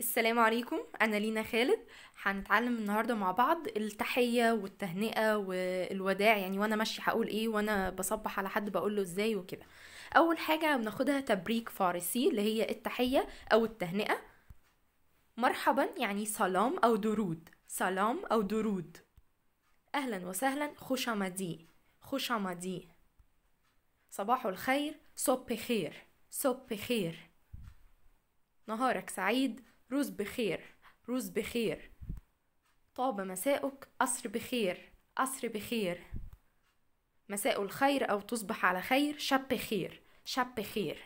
السلام عليكم انا لينا خالد هنتعلم النهارده مع بعض التحيه والتهنئه والوداع يعني وانا ماشيه هقول ايه وانا بصبح على حد بقول له ازاي وكده اول حاجه بناخدها تبريك فارسي اللي هي التحيه او التهنئه مرحبا يعني سلام او درود سلام او درود اهلا وسهلا خوش آمدی خوش آمدی صباح الخير صبح خير صبح خير نهارك سعيد روز بخير روز بخير طاب مساؤك قصر بخير قصر بخير مساء الخير أو تصبح على خير شب خير شب خير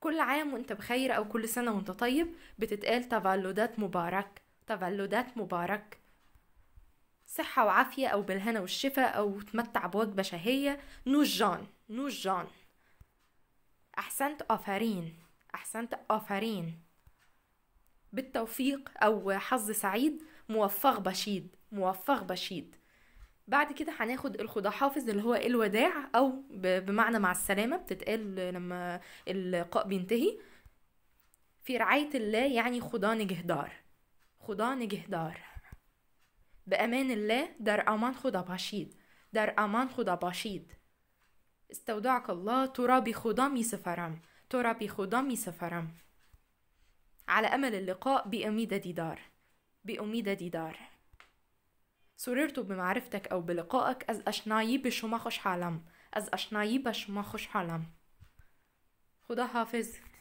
كل عام وانت بخير أو كل سنة وانت طيب بتتقال تفلدات مبارك تفلدات مبارك صحة وعافية أو بالهنا والشفا أو تمتع بوجبة شهية نوجان نوجان أحسنت أفرين أحسنت أفرين بالتوفيق أو حظ سعيد موفق بشيد موفق بشيد بعد كده هناخد الخدا حافظ اللي هو الوداع أو بمعنى مع السلامة بتتقال لما اللقاء بينتهي في رعاية الله يعني خدا نجهدار خدا نجهدار بأمان الله در أمان خدا بشيد در أمان خدا بشيد استودعك الله ترابي بخدا مي سفرم ترابي بخدا مي سفرم على أمل اللقاء بأميدة ديدار بأميدة ديدار سررت بمعرفتك أو بلقائك از بشو ما خوش حالم از بشو ما خوش حالم خدا حافظ